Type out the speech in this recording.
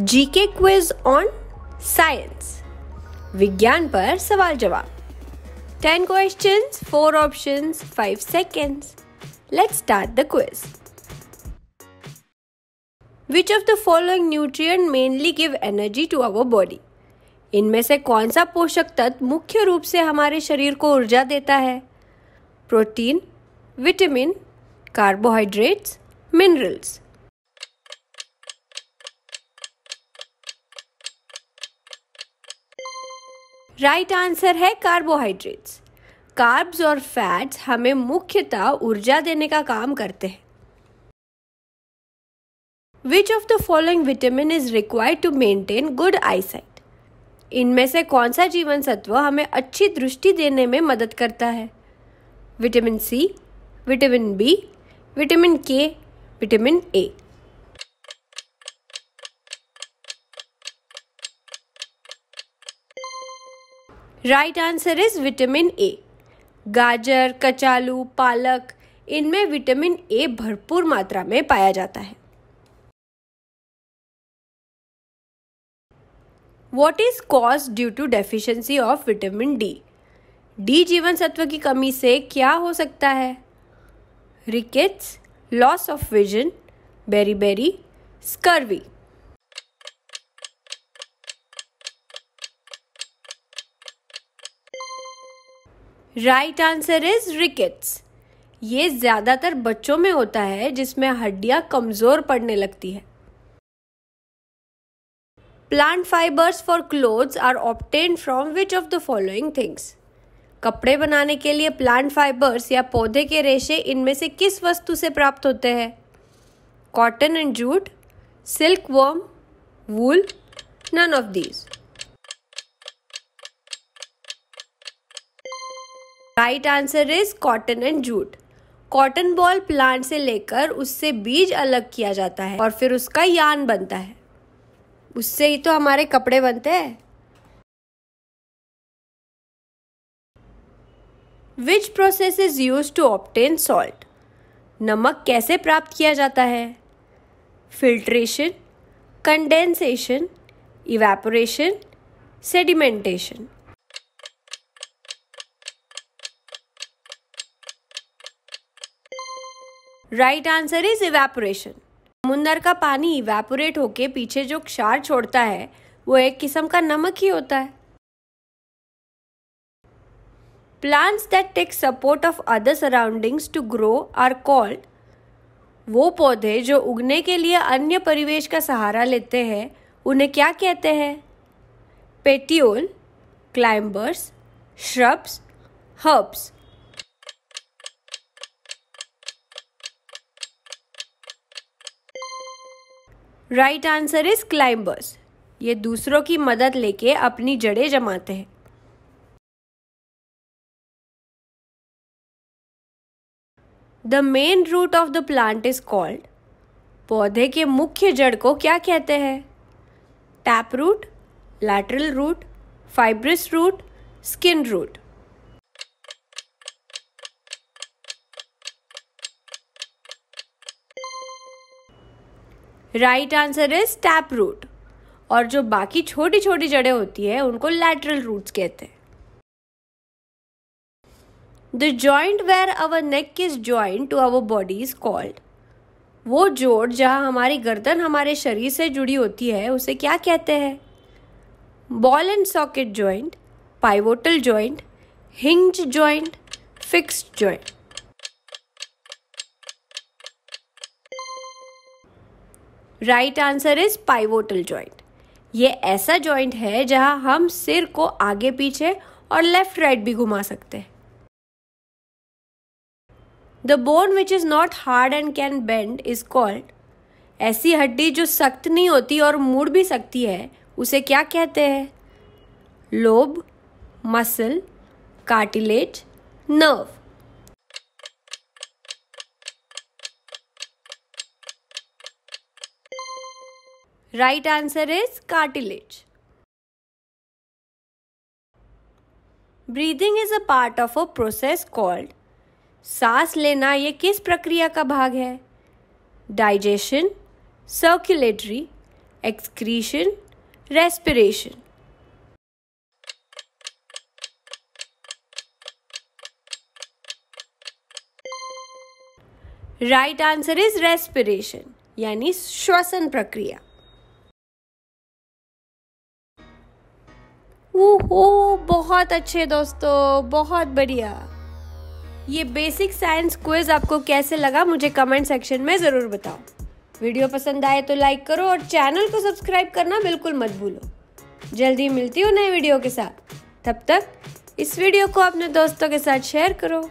GK quiz on science विज्ञान पर सवाल जवाब ten question four option five seconds let's start the quiz which of the following nutrient mainly give energy to our body इनमें से कौन सा पोषक तत्व मुख्य रूप से हमारे शरीर को ऊर्जा देता है protein vitamin carbohydrates minerals right right answer है कार्बोहाइड्रेट्स कार्ब्स और फैट्स हमें मुख्यतः ऊर्जा देने का काम करते हैं which of the following vitamin is required to maintain good eyesight इनमें से कौन सा जीवन सत्व हमें अच्छी दृष्टि देने में मदद करता है vitamin C vitamin B vitamin K vitamin A right answer is vitamin A गाजर कचालू पालक इनमें विटामिन ए भरपूर मात्रा में पाया जाता है what is cause due to deficiency of vitamin D D जीवन सत्व की कमी से क्या हो सकता है rickets loss of vision beriberi scurvy right answer is rickets ये ज़्यादातर बच्चों में होता है जिसमें हड्डियां कमज़ोर पड़ने लगती है plant fibres for clothes are obtained from which of the following things कपड़े बनाने के लिए प्लांट फाइबर्स या पौधे के रेशे इनमें से किस वस्तु से प्राप्त होते हैं cotton and jute silk worm wool none of these right answer is cotton and jute cotton boll plant से लेकर उससे बीज अलग किया जाता है और फिर उसका यान बनता है उससे ही तो हमारे कपड़े बनते हैं which process is use to obtain salt नमक कैसे प्राप्त किया जाता है filtration condensation evaporation sedimentation right answer is evaporation समुंदर का पानी इवेपोरेट होके पीछे जो क्षार छोड़ता है वो एक किस्म का नमक ही होता है plants that take support of other surroundings to grow are called वो पौधे जो उगने के लिए अन्य परिवेश का सहारा लेते हैं उन्हें क्या कहते हैं petiole climbers shrubs herbs right answer is climbers ये दूसरों की मदद लेके अपनी जड़ें जमाते हैं the main root of the plant is called पौधे के मुख्य जड़ को क्या कहते हैं tap root lateral root fibrous root skin root right answer is tap root और जो बाकी छोटी छोटी जड़ें होती है उनको लैटरल रूट्स कहते हैं the joint where our neck is joint to our body is called वो जोड़ जहाँ हमारी गर्दन हमारे शरीर से जुड़ी होती है उसे क्या कहते हैं ball and socket joint pivotal joint hinge joint fix joint right answer is pivotal joint ये ऐसा जॉइंट है जहां हम सिर को आगे पीछे और लेफ्ट राइट भी घुमा सकते हैं the bone which is not hard and can bend is called ऐसी हड्डी जो सख्त नहीं होती और मुड़ भी सकती है उसे क्या कहते हैं lobe muscle cartilage nerve right answer is cartilage breathing is a part of a process called सांस लेना ये किस प्रक्रिया का भाग है digestion circulatory excretion respiration right answer is respiration यानी श्वसन प्रक्रिया ओहो बहुत अच्छे दोस्तों बहुत बढ़िया ये बेसिक साइंस क्विज आपको कैसे लगा मुझे कमेंट सेक्शन में ज़रूर बताओ वीडियो पसंद आए तो लाइक करो और चैनल को सब्सक्राइब करना बिल्कुल मत भूलो जल्दी मिलती हूँ नए वीडियो के साथ तब तक इस वीडियो को अपने दोस्तों के साथ शेयर करो